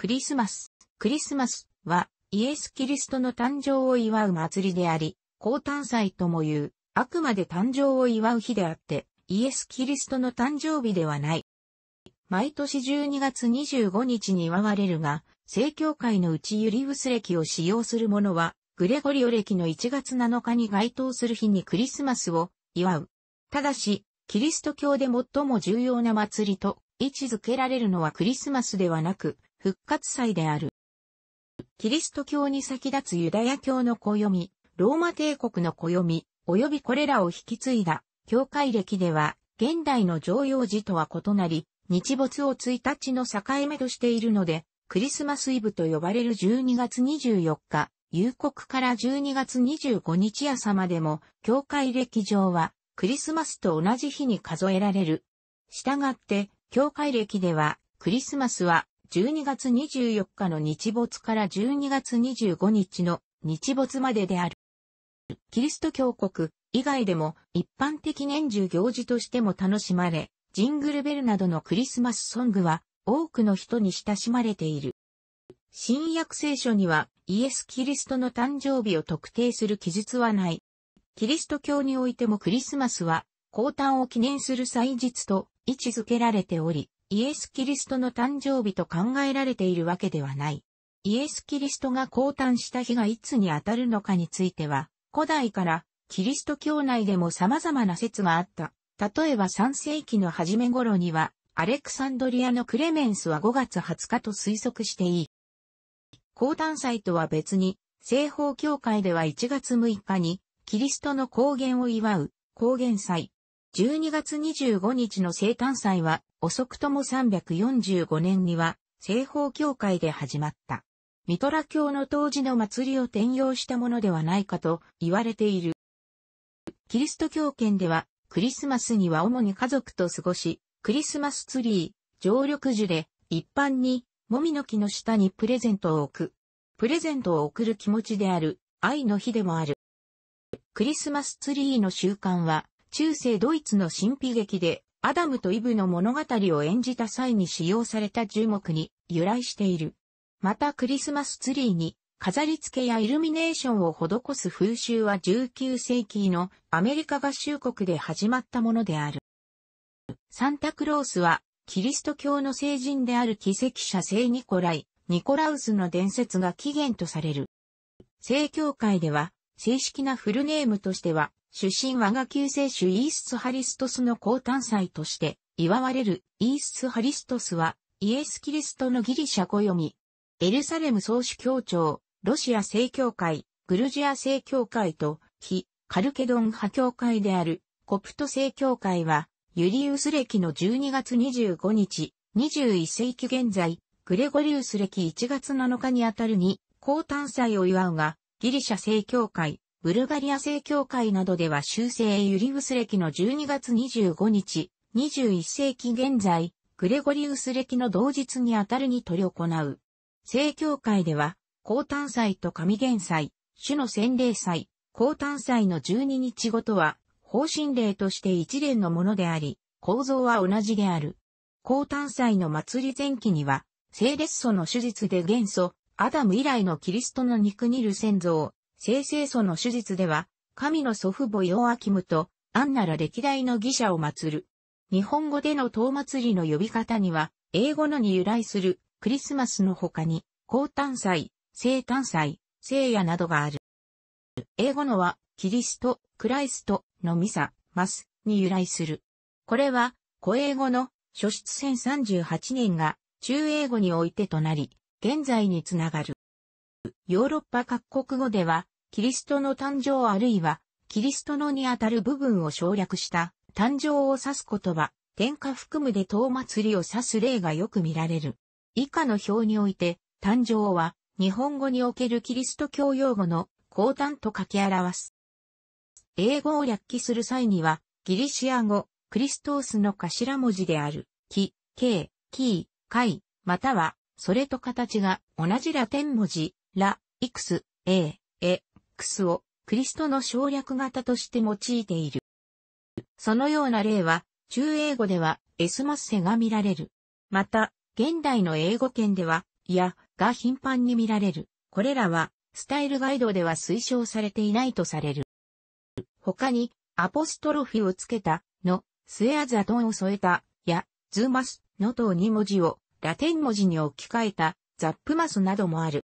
クリスマス。クリスマスはイエス・キリストの誕生を祝う祭りであり、高誕祭とも言う、あくまで誕生を祝う日であって、イエス・キリストの誕生日ではない。毎年12月25日に祝われるが、正教会のうちユリウス歴を使用する者は、グレゴリオ歴の1月7日に該当する日にクリスマスを祝う。ただし、キリスト教で最も重要な祭りと位置づけられるのはクリスマスではなく、復活祭である。キリスト教に先立つユダヤ教の暦、ローマ帝国の暦、及びこれらを引き継いだ、教会歴では、現代の常用時とは異なり、日没を1日の境目としているので、クリスマスイブと呼ばれる12月24日、夕刻から12月25日朝までも、教会歴上は、クリスマスと同じ日に数えられる。したがって、教会歴では、クリスマスは12月24日の日没から12月25日の日没までである。キリスト教国以外でも一般的年中行事としても楽しまれ、ジングルベルなどのクリスマスソングは多くの人に親しまれている。新約聖書にはイエス・キリストの誕生日を特定する記述はない。キリスト教においてもクリスマスは、降誕を記念する祭日と位置づけられており、イエス・キリストの誕生日と考えられているわけではない。イエス・キリストが降誕した日がいつにあたるのかについては、古代からキリスト教内でも様々な説があった。例えば3世紀の初め頃には、アレクサンドリアのクレメンスは5月20日と推測していい。降誕祭とは別に、西方教会では1月6日に、キリストの高原を祝う、高原祭。12月25日の生誕祭は、遅くとも345年には、西方教会で始まった。ミトラ教の当時の祭りを転用したものではないかと言われている。キリスト教圏では、クリスマスには主に家族と過ごし、クリスマスツリー、常緑樹で、一般に、もみの木の下にプレゼントを置く。プレゼントを贈る気持ちである、愛の日でもある。クリスマスツリーの習慣は、中世ドイツの神秘劇でアダムとイブの物語を演じた際に使用された樹木に由来している。またクリスマスツリーに飾り付けやイルミネーションを施す風習は19世紀のアメリカ合衆国で始まったものである。サンタクロースはキリスト教の聖人である奇跡者聖ニコライ、ニコラウスの伝説が起源とされる。聖教会では正式なフルネームとしては出身我が救世主イース・ハリストスの高誕祭として、祝われるイース・ハリストスは、イエス・キリストのギリシャ語読み、エルサレム総主教庁、ロシア正教会、グルジア正教会と、非、カルケドン派教会である、コプト正教会は、ユリウス歴の12月25日、21世紀現在、グレゴリウス歴1月7日にあたるに、高誕祭を祝うが、ギリシャ正教会、ブルガリア正教会などでは修正ユリウス歴の12月25日、21世紀現在、グレゴリウス歴の同日にあたるに取り行う。正教会では、高誕祭と神元祭、主の洗礼祭、高誕祭の12日ごとは、方針令として一連のものであり、構造は同じである。高誕祭の祭り前期には、聖列祖の手術で元祖、アダム以来のキリストの肉にる先祖を、生成祖の手術では、神の祖父母ヨアキムと、アンナら歴代の義者を祀る。日本語での塔祭りの呼び方には、英語のに由来するクリスマスの他に、高誕祭、聖誕祭、聖夜などがある。英語のは、キリスト、クライストのミサ、マスに由来する。これは、古英語の初出1038年が中英語においてとなり、現在につながる。ヨーロッパ各国語では、キリストの誕生あるいは、キリストのにあたる部分を省略した誕生を指す言葉、天下含むで遠祭りを指す例がよく見られる。以下の表において、誕生は日本語におけるキリスト教用語の後端と書き表す。英語を略記する際には、ギリシア語、クリストースの頭文字である、キ、ケイ、キー、カイ、または、それと形が同じラテン文字、ラ、イクス、エエ、をクリストの省略型として用いている。そのような例は、中英語ではエスマッセが見られる。また、現代の英語圏では、いや、が頻繁に見られる。これらは、スタイルガイドでは推奨されていないとされる。他に、アポストロフィをつけた、の、スエアザトンを添えた、や、ズーマス、の等2文字を、ラテン文字に置き換えた、ザップマスなどもある。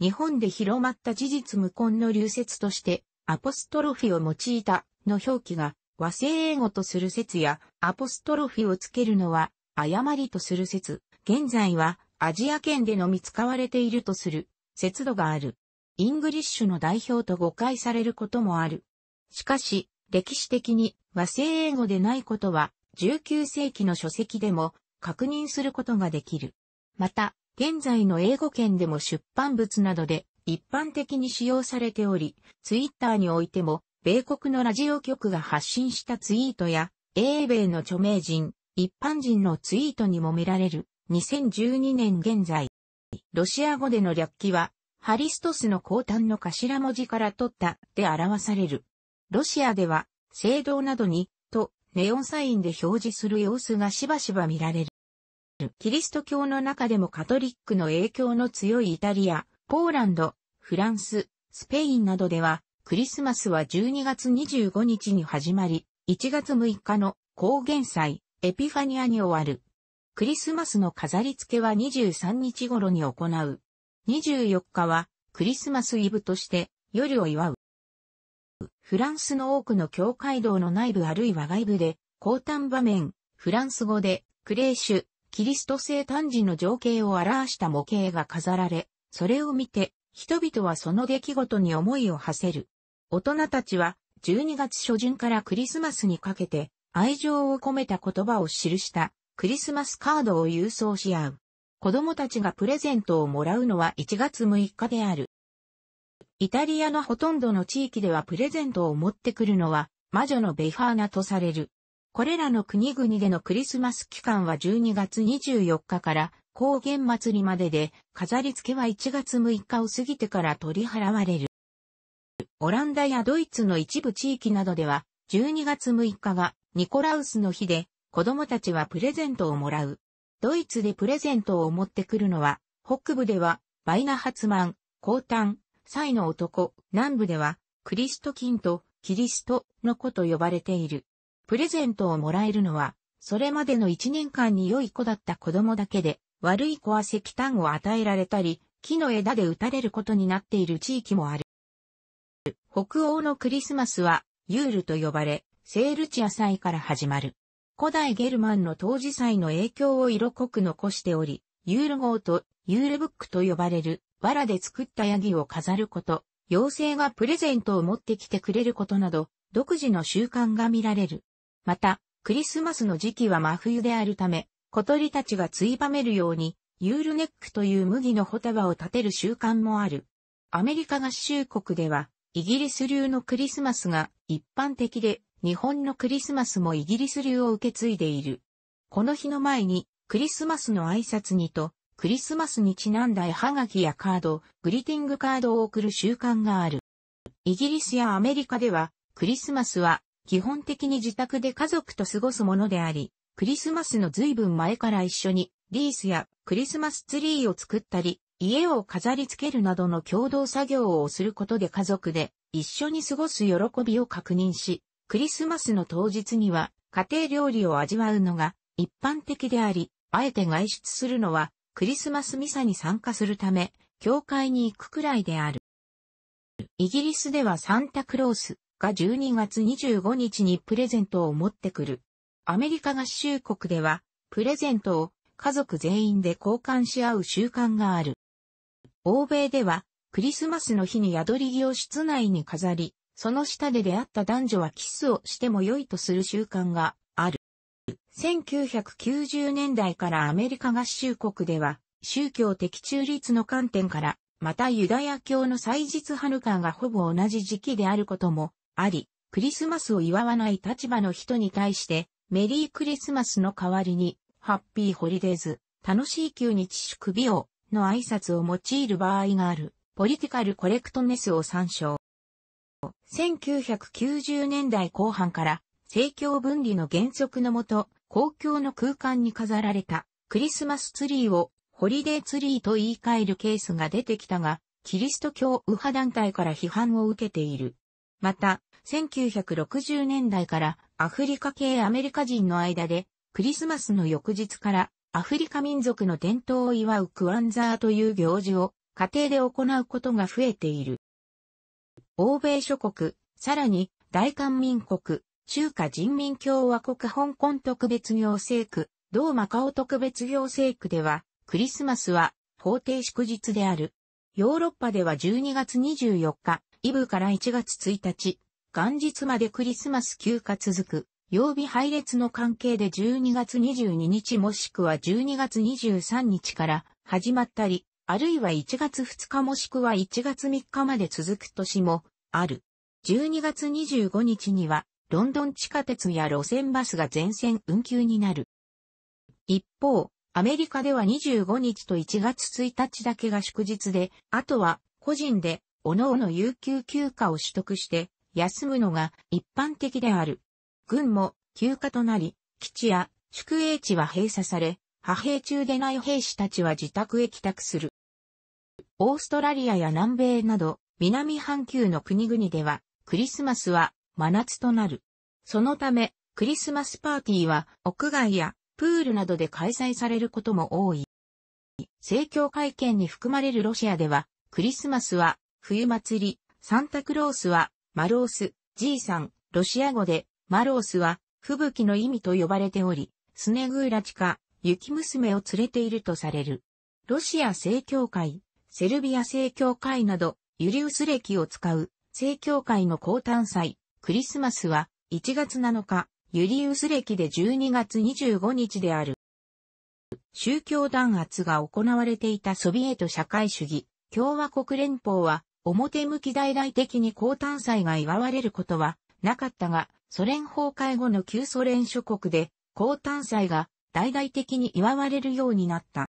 日本で広まった事実無根の流説として、アポストロフィを用いたの表記が和製英語とする説や、アポストロフィをつけるのは誤りとする説、現在はアジア圏でのみ使われているとする説度がある。イングリッシュの代表と誤解されることもある。しかし、歴史的に和製英語でないことは19世紀の書籍でも確認することができる。また、現在の英語圏でも出版物などで一般的に使用されており、ツイッターにおいても、米国のラジオ局が発信したツイートや、英米の著名人、一般人のツイートにも見られる、2012年現在。ロシア語での略記は、ハリストスの後端の頭文字から取ったで表される。ロシアでは、聖堂などに、と、ネオンサインで表示する様子がしばしば見られる。キリスト教の中でもカトリックの影響の強いイタリア、ポーランド、フランス、スペインなどでは、クリスマスは12月25日に始まり、1月6日の高原祭、エピファニアに終わる。クリスマスの飾り付けは23日頃に行う。24日はクリスマスイブとして夜を祝う。フランスの多くの教会堂の内部あるいは外部で、高端場面、フランス語でクレーシュ、キリスト生誕時の情景を表した模型が飾られ、それを見て、人々はその出来事に思いを馳せる。大人たちは、12月初旬からクリスマスにかけて、愛情を込めた言葉を記したクリスマスカードを郵送し合う。子供たちがプレゼントをもらうのは1月6日である。イタリアのほとんどの地域ではプレゼントを持ってくるのは魔女のベファーナとされるこれらの国々でのクリスマス期間は12月24日から高原祭りまでで、飾り付けは1月6日を過ぎてから取り払われる。オランダやドイツの一部地域などでは、12月6日がニコラウスの日で、子供たちはプレゼントをもらう。ドイツでプレゼントを持ってくるのは、北部ではバイナハツマン、コータン、サイの男、南部ではクリストキンとキリストの子と呼ばれている。プレゼントをもらえるのは、それまでの1年間に良い子だった子供だけで、悪い子は石炭を与えられたり、木の枝で打たれることになっている地域もある。北欧のクリスマスは、ユールと呼ばれ、セールチア祭から始まる。古代ゲルマンの当時祭の影響を色濃く残しており、ユール号とユールブックと呼ばれる、藁で作ったヤギを飾ること、妖精がプレゼントを持ってきてくれることなど、独自の習慣が見られる。また、クリスマスの時期は真冬であるため、小鳥たちがついばめるように、ユールネックという麦の穂束を立てる習慣もある。アメリカ合衆国では、イギリス流のクリスマスが一般的で、日本のクリスマスもイギリス流を受け継いでいる。この日の前に、クリスマスの挨拶にと、クリスマスにちなんだ絵はがきやカード、グリティングカードを送る習慣がある。イギリスやアメリカでは、クリスマスは基本的に自宅で家族と過ごすものであり、クリスマスの随分前から一緒にリースやクリスマスツリーを作ったり、家を飾り付けるなどの共同作業をすることで家族で一緒に過ごす喜びを確認し、クリスマスの当日には家庭料理を味わうのが一般的であり、あえて外出するのはクリスマスミサに参加するため、教会に行くくらいである。イギリスではサンタクロース、12月25日にプレゼントを持ってくる。アメリカ合衆国では、プレゼントを家族全員で交換し合う習慣がある。欧米では、クリスマスの日に宿り着を室内に飾り、その下で出会った男女はキスをしても良いとする習慣がある。1990年代からアメリカ合衆国では、宗教的中立の観点から、またユダヤ教の祭日ハヌカがほぼ同じ時期であることもあり、クリスマスを祝わない立場の人に対して、メリークリスマスの代わりに、ハッピーホリデーズ、楽しい休日祝日を、の挨拶を用いる場合がある、ポリティカルコレクトネスを参照。1990年代後半から、政教分離の原則のもと、公共の空間に飾られた、クリスマスツリーを、ホリデーツリーと言い換えるケースが出てきたが、キリスト教右派団体から批判を受けている。また、1960年代からアフリカ系アメリカ人の間で、クリスマスの翌日からアフリカ民族の伝統を祝うクワンザーという行事を家庭で行うことが増えている。欧米諸国、さらに大韓民国、中華人民共和国香港特別行政区、同マカオ特別行政区では、クリスマスは法定祝日である。ヨーロッパでは12月24日、イブから1月1日、元日までクリスマス休暇続く、曜日配列の関係で12月22日もしくは12月23日から始まったり、あるいは1月2日もしくは1月3日まで続く年もある。12月25日には、ロンドン地下鉄や路線バスが全線運休になる。一方、アメリカでは25日と1月1日だけが祝日で、あとは個人で各々有給休暇を取得して休むのが一般的である。軍も休暇となり、基地や宿営地は閉鎖され、派兵中でない兵士たちは自宅へ帰宅する。オーストラリアや南米など南半球の国々ではクリスマスは真夏となる。そのためクリスマスパーティーは屋外やプールなどで開催されることも多い。政教会見に含まれるロシアではクリスマスは冬祭り、サンタクロースは、マロース、いさん、ロシア語で、マロースは、吹雪の意味と呼ばれており、スネグーラチカ、雪娘を連れているとされる。ロシア正教会、セルビア正教会など、ユリウス歴を使う、正教会の高誕祭、クリスマスは、1月7日、ユリウス歴で12月25日である。宗教弾圧が行われていたソビエト社会主義、共和国連邦は表向き大々的に高誕祭が祝われることはなかったが、ソ連崩壊後の旧ソ連諸国で高誕祭が大々的に祝われるようになった。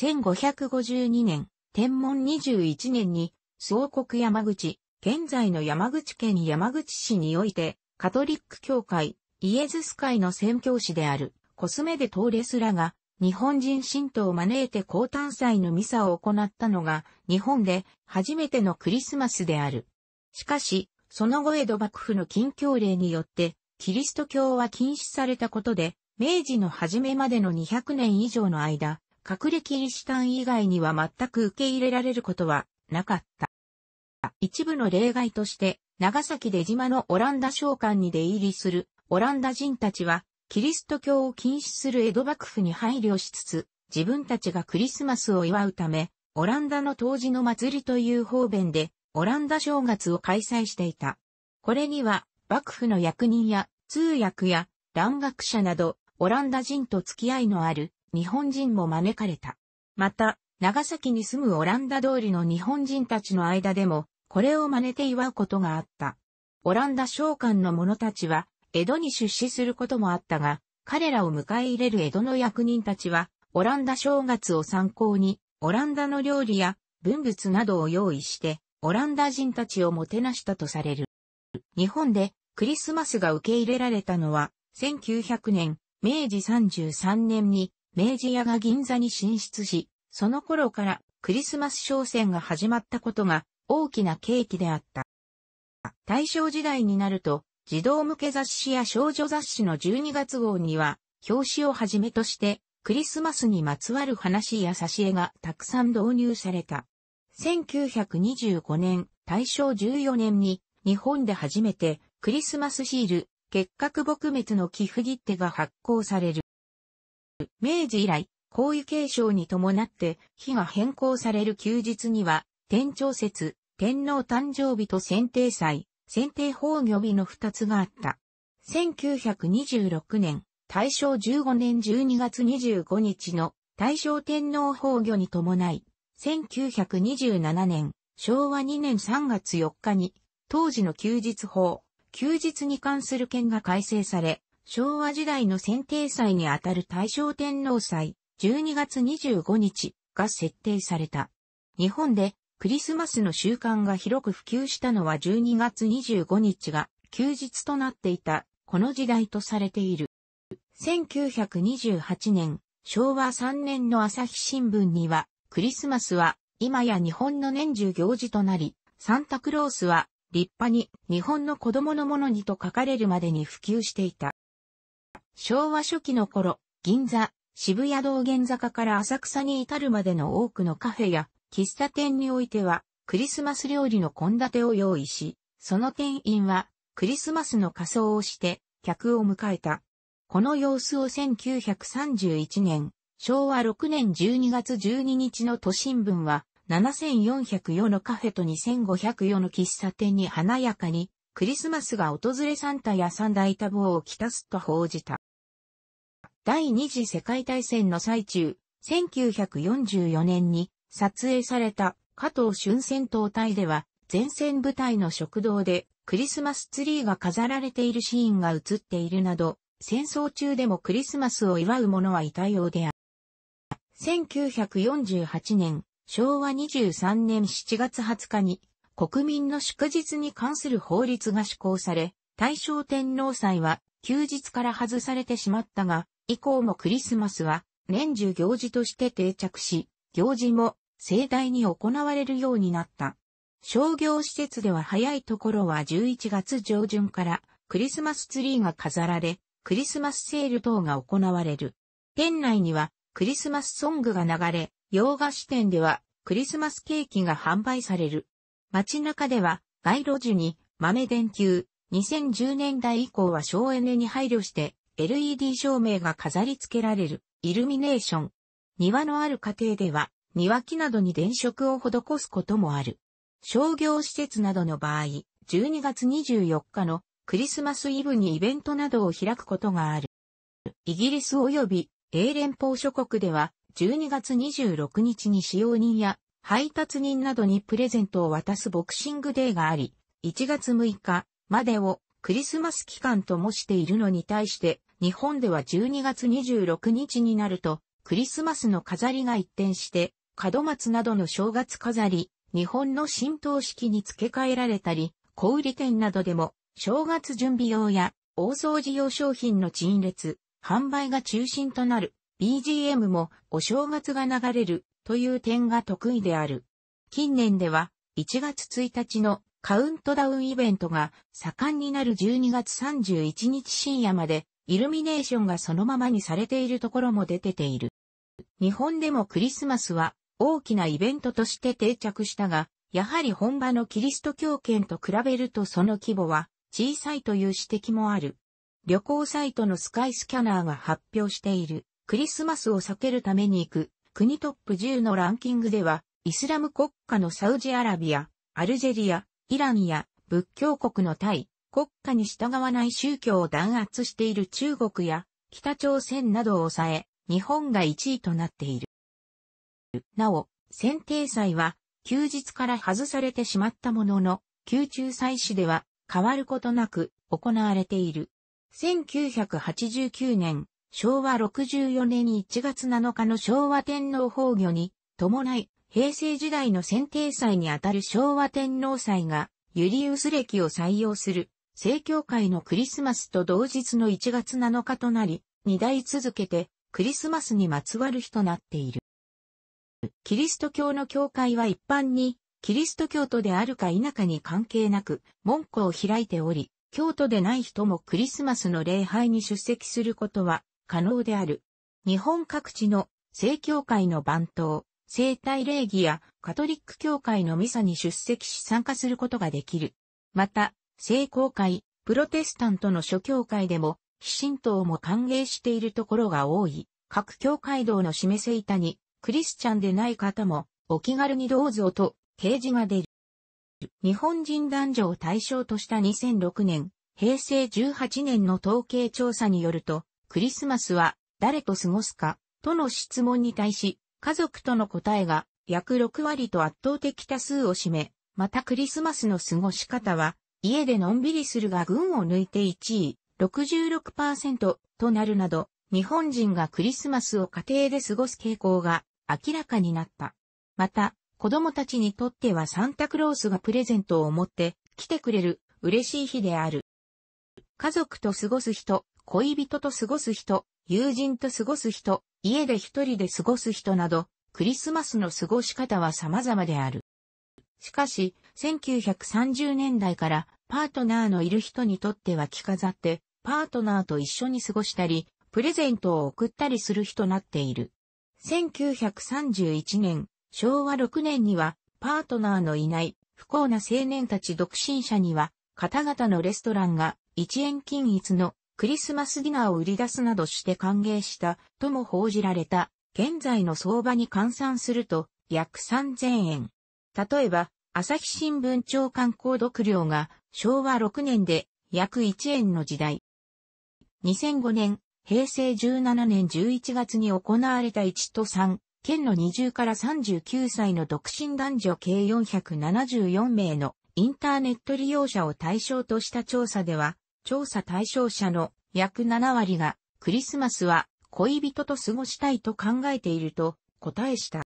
1552年、天文21年に、総国山口、現在の山口県山口市において、カトリック教会、イエズス会の宣教師である、コスメデ・トーレスらが、日本人信徒を招いて高誕祭のミサを行ったのが、日本で初めてのクリスマスである。しかし、その後江戸幕府の禁教令によって、キリスト教は禁止されたことで、明治の初めまでの200年以上の間、隠れキリシタン以外には全く受け入れられることはなかった。一部の例外として、長崎出島のオランダ商館に出入りするオランダ人たちはキリスト教を禁止する江戸幕府に配慮しつつ、自分たちがクリスマスを祝うため、オランダの当時の祭りという方便で、オランダ正月を開催していた。これには、幕府の役人や通訳や蘭学者など、オランダ人と付き合いのある日本人も招かれた。また、長崎に住むオランダ通りの日本人たちの間でも、これを真似て祝うことがあった。オランダ商館の者たちは、江戸に出資することもあったが、彼らを迎え入れる江戸の役人たちは、オランダ正月を参考に、オランダの料理や文物などを用意して、オランダ人たちをもてなしたとされる。日本でクリスマスが受け入れられたのは、1900年、明治33年に明治屋が銀座に進出し、その頃からクリスマス商戦が始まったことが大きな契機であった。大正時代になると、児童向け雑誌や少女雑誌の12月号には、表紙をはじめとして、クリスマスにまつわる話や差し絵がたくさん導入された。1925年、大正14年に、日本で初めて、クリスマスシール、結核撲滅の寄付切手が発行される。明治以来、皇位継承に伴って、日が変更される休日には、天朝節、天皇誕生日と選定祭、選定法御備の二つがあった。1926年、大正15年12月25日の大正天皇法御に伴い、1927年、昭和2年3月4日に、当時の休日法、休日に関する件が改正され、昭和時代の選定祭にあたる大正天皇祭、12月25日が設定された。日本でクリスマスの習慣が広く普及したのは12月25日が休日となっていた、この時代とされている。1928年、昭和3年の朝日新聞には、クリスマスは今や日本の年中行事となり、サンタクロースは立派に日本の子供のものにと書かれるまでに普及していた。昭和初期の頃、銀座、渋谷道玄坂から浅草に至るまでの多くのカフェや喫茶店においては、クリスマス料理の献立を用意し、その店員は、クリスマスの仮装をして、客を迎えた。この様子を1931年、昭和6年12月12日の都心分は、7404のカフェと2504の喫茶店に華やかに、クリスマスが訪れサンタや三大多忙を来たすと報じた。第二次世界大戦の最中、1944年に撮影された加藤春戦闘隊では、前線部隊の食堂でクリスマスツリーが飾られているシーンが映っているなど、戦争中でもクリスマスを祝う者はいたようである。1948年、昭和23年7月20日に国民の祝日に関する法律が施行され、大正天皇祭は休日から外されてしまったが、以降もクリスマスは年中行事として定着し、行事も盛大に行われるようになった。商業施設では早いところは11月上旬からクリスマスツリーが飾られ、クリスマスセール等が行われる。店内にはクリスマスソングが流れ、洋菓子店ではクリスマスケーキが販売される。街中では街路樹に豆電球、2010年代以降は省エネに配慮して LED 照明が飾り付けられるイルミネーション。庭のある家庭では庭木などに電飾を施すこともある。商業施設などの場合、12月24日のクリスマスイブにイベントなどを開くことがある。イギリス及び英連邦諸国では12月26日に使用人や配達人などにプレゼントを渡すボクシングデーがあり、1月6日までをクリスマス期間ともしているのに対して、日本では12月26日になると、クリスマスの飾りが一転して、門松などの正月飾り、日本の浸透式に付け替えられたり、小売店などでも、正月準備用や、大掃除用商品の陳列、販売が中心となる、BGM もお正月が流れるという点が得意である。近年では、1月1日のカウントダウンイベントが盛んになる12月31日深夜までイルミネーションがそのままにされているところも出てている。日本でもクリスマスは大きなイベントとして定着したが、やはり本場のキリスト教圏と比べるとその規模は小さいという指摘もある。旅行サイトのスカイスキャナーが発表しているクリスマスを避けるために行く国トップ10のランキングではイスラム国家のサウジアラビア、アルジェリア、イランや仏教国のタイ、国家に従わない宗教を弾圧している中国や北朝鮮などを抑え、日本が1位となっている。なお、選定祭は休日から外されてしまったものの、宮中祭祀では変わることなく行われている。1989年、昭和64年1月7日の昭和天皇崩御に伴い、平成時代の選定祭にあたる昭和天皇祭が、ユリウス歴を採用する、正教会のクリスマスと同日の1月7日となり、2代続けてクリスマスにまつわる日となっている。キリスト教の教会は一般に、キリスト教徒であるか否かに関係なく、門戸を開いており、教徒でない人もクリスマスの礼拝に出席することは可能である。日本各地の正教会の番頭、生体礼儀やカトリック教会のミサに出席し参加することができる。また、聖公会、プロテスタントの諸教会でも、非神道も歓迎しているところが多い。各教会道の示せ板に、クリスチャンでない方も、お気軽にどうぞと、掲示が出る。日本人男女を対象とした2006年、平成18年の統計調査によると、クリスマスは誰と過ごすかとの質問に対し、家族との答えが約6割と圧倒的多数を占め、またクリスマスの過ごし方は、家でのんびりするが群を抜いて1位、66%となるなど、日本人がクリスマスを家庭で過ごす傾向が明らかになった。また、子供たちにとってはサンタクロースがプレゼントを持って来てくれる嬉しい日である。家族と過ごす人、恋人と過ごす人、友人と過ごす人、家で一人で過ごす人など、クリスマスの過ごし方は様々である。しかし、1930年代からパートナーのいる人にとっては着飾って、パートナーと一緒に過ごしたり、プレゼントを送ったりする日となっている。1931年、昭和6年には、パートナーのいない不幸な青年たち独身者には、方々のレストランが1円均一のクリスマスディナーを売り出すなどして歓迎したとも報じられた。現在の相場に換算すると約3000円。例えば、朝日新聞長官購読料が昭和6年で約1円の時代。2005年、平成17年11月に行われた1と3、県の20から39歳の独身男女計474名のインターネット利用者を対象とした調査では、調査対象者の約7割が、クリスマスは恋人と過ごしたいと考えていると答えした。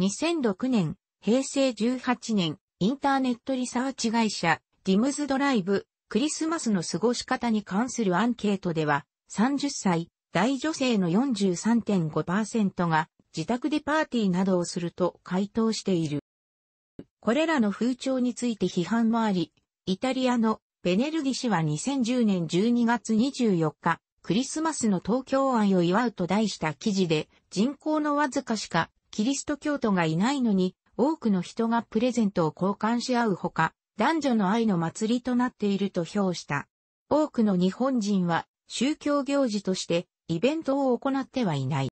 2006年、平成18年、インターネットリサーチ会社、ディムズドライブ、クリスマスの過ごし方に関するアンケートでは、30歳、大女性の43.5%が自宅でパーティーなどをすると回答している。これらの風潮について批判もあり、イタリアのベネルギ氏は2010年12月24日、クリスマスの東京愛を祝うと題した記事で、人口のわずかしかキリスト教徒がいないのに、多くの人がプレゼントを交換し合うほか、男女の愛の祭りとなっていると評した。多くの日本人は宗教行事としてイベントを行ってはいない。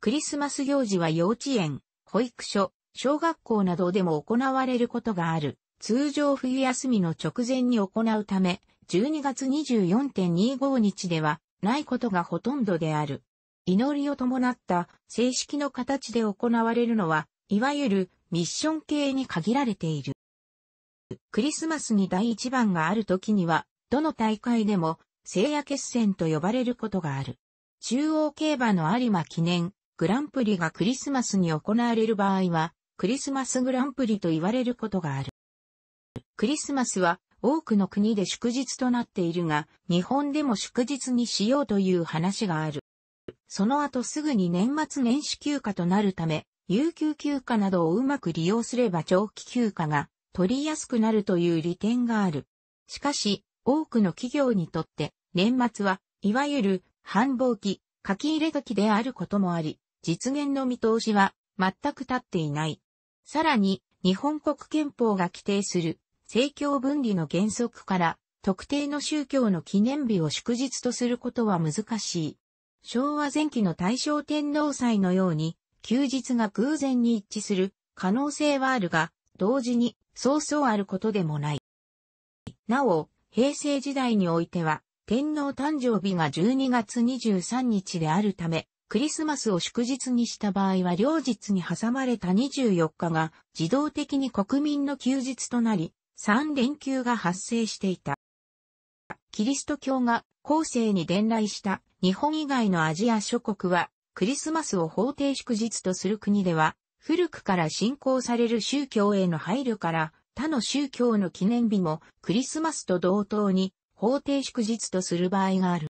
クリスマス行事は幼稚園、保育所、小学校などでも行われることがある。通常冬休みの直前に行うため、12月24.25日ではないことがほとんどである。祈りを伴った正式の形で行われるのは、いわゆるミッション系に限られている。クリスマスに第一番がある時には、どの大会でも聖夜決戦と呼ばれることがある。中央競馬の有馬記念、グランプリがクリスマスに行われる場合は、クリスマスグランプリと言われることがある。クリスマスは多くの国で祝日となっているが、日本でも祝日にしようという話がある。その後すぐに年末年始休暇となるため、有給休暇などをうまく利用すれば長期休暇が取りやすくなるという利点がある。しかし、多くの企業にとって年末は、いわゆる、繁忙期、書き入れ時であることもあり、実現の見通しは、全く立っていない。さらに、日本国憲法が規定する、政教分離の原則から、特定の宗教の記念日を祝日とすることは難しい。昭和前期の大正天皇祭のように、休日が偶然に一致する可能性はあるが、同時に、そうそうあることでもない。なお、平成時代においては、天皇誕生日が12月23日であるため、クリスマスを祝日にした場合は両日に挟まれた24日が自動的に国民の休日となり、3連休が発生していた。キリスト教が後世に伝来した日本以外のアジア諸国は、クリスマスを法定祝日とする国では、古くから信仰される宗教への配慮から、他の宗教の記念日もクリスマスと同等に法定祝日とする場合がある。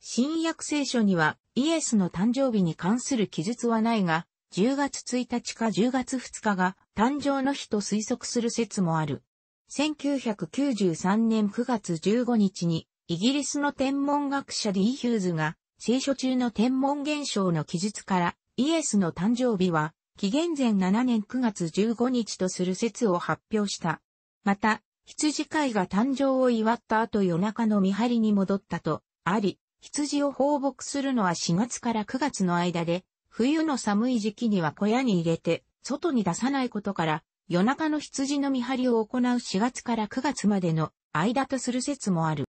新約聖書にはイエスの誕生日に関する記述はないが、10月1日か10月2日が誕生の日と推測する説もある。1993年9月15日にイギリスの天文学者デー・ヒューズが聖書中の天文現象の記述からイエスの誕生日は紀元前7年9月15日とする説を発表した。また、羊飼いが誕生を祝った後夜中の見張りに戻ったと、あり、羊を放牧するのは4月から9月の間で、冬の寒い時期には小屋に入れて、外に出さないことから、夜中の羊の見張りを行う4月から9月までの間とする説もある。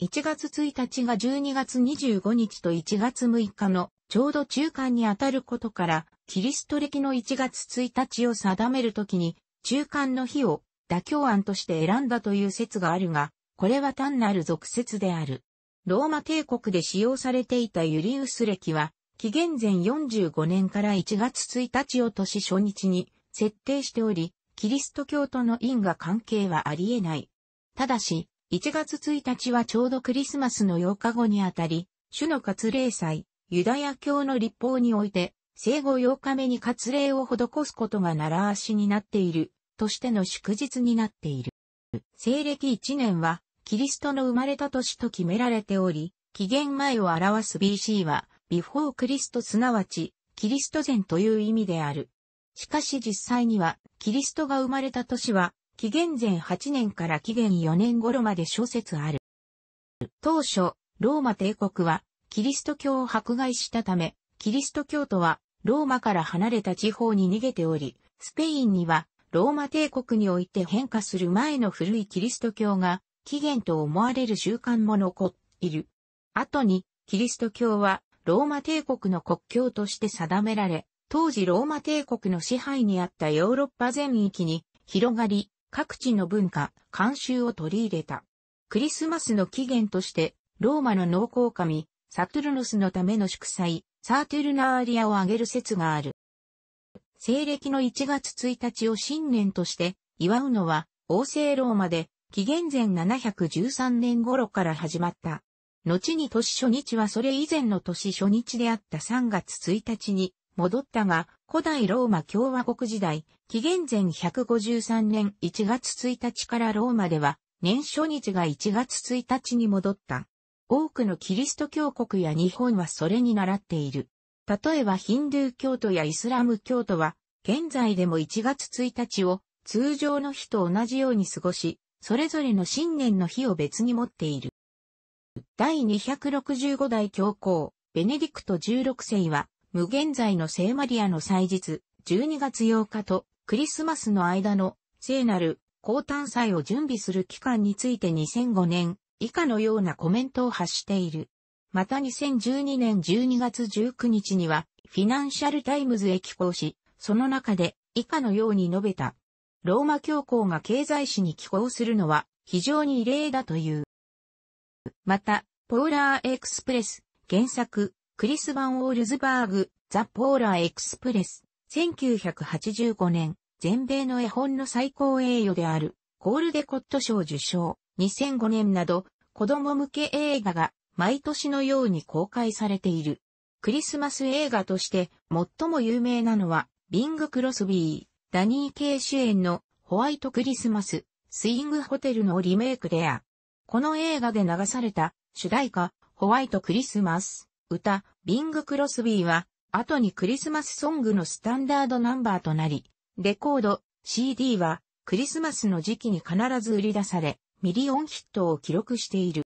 1月1日が12月25日と1月6日のちょうど中間にあたることから、キリスト暦の1月1日を定めるときに、中間の日を妥協案として選んだという説があるが、これは単なる俗説である。ローマ帝国で使用されていたユリウス歴は、紀元前45年から1月1日を年初日に設定しており、キリスト教との因果関係はあり得ない。ただし、1月1日はちょうどクリスマスの8日後にあたり、主の割礼祭、ユダヤ教の立法において、生後8日目に割礼を施すことが習わしになっているとしての祝日になっている。西暦1年は、キリストの生まれた年と決められており、紀元前を表す BC は、ビフォークリストすなわち、キリスト前という意味である。しかし実際には、キリストが生まれた年は、紀元前8年から紀元4年頃まで諸説ある。当初、ローマ帝国は、キリスト教を迫害したため、キリスト教徒は、ローマから離れた地方に逃げており、スペインには、ローマ帝国において変化する前の古いキリスト教が起源と思われる習慣も残っている。後にキリスト教はローマ帝国の国教として定められ、当時ローマ帝国の支配にあったヨーロッパ全域に広がり、各地の文化、慣習を取り入れた。クリスマスの起源として、ローマの農耕神、サトゥルノスのための祝祭、サートゥルナーリアを挙げる説がある。西暦の1月1日を新年として祝うのは、王政ローマで、紀元前713年頃から始まった。後に年初日はそれ以前の年初日であった3月1日に戻ったが、古代ローマ共和国時代、紀元前153年1月1日からローマでは、年初日が1月1日に戻った。多くのキリスト教国や日本はそれに習っている。例えばヒンドゥー教徒やイスラム教徒は、現在でも1月1日を通常の日と同じように過ごし、それぞれの新年の日を別に持っている。第265代教皇、ベネディクト16世は、無限在の聖マリアの祭日、12月8日とクリスマスの間の聖なる高誕祭を準備する期間について2005年以下のようなコメントを発している。また2012年12月19日には、フィナンシャルタイムズへ寄稿し、その中で以下のように述べた。ローマ教皇が経済史に寄稿するのは非常に異例だという。また、ポーラーエクスプレス、原作、クリス・バン・オールズバーグ、ザ・ポーラーエクスプレス、1985年、全米の絵本の最高栄誉である、ゴールデコット賞受賞、2005年など、子供向け映画が毎年のように公開されている。クリスマス映画として最も有名なのは、ビング・クロスビー、ダニー・ケイ主演のホワイト・クリスマス、スイング・ホテルのリメイクであ。この映画で流された主題歌、ホワイト・クリスマス、歌、ビング・クロスビーは、後にクリスマスソングのスタンダードナンバーとなり、レコード、CD は、クリスマスの時期に必ず売り出され、ミリオンヒットを記録している。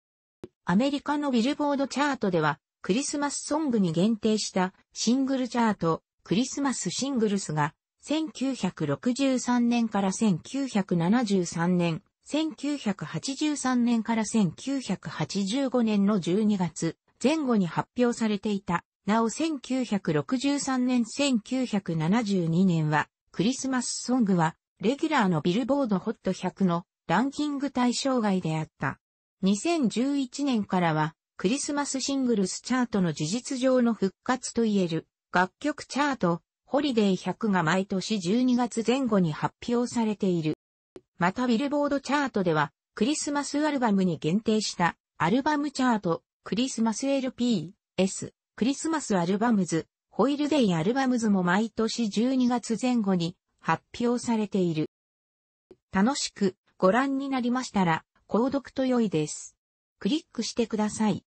アメリカのビルボードチャートでは、クリスマスソングに限定したシングルチャート、クリスマスシングルスが、1963年から1973年、1983年から1985年の12月前後に発表されていた。なお1963年1972年はクリスマスソングはレギュラーのビルボードホット100のランキング対象外であった。2011年からは、クリスマスシングルスチャートの事実上の復活といえる、楽曲チャート、ホリデー100が毎年12月前後に発表されている。またビルボードチャートでは、クリスマスアルバムに限定したアルバムチャート、クリスマス LP、S、クリスマスアルバムズ、ホイルデイアルバムズも毎年12月前後に発表されている。楽しくご覧になりましたら、購読と良いです。クリックしてください。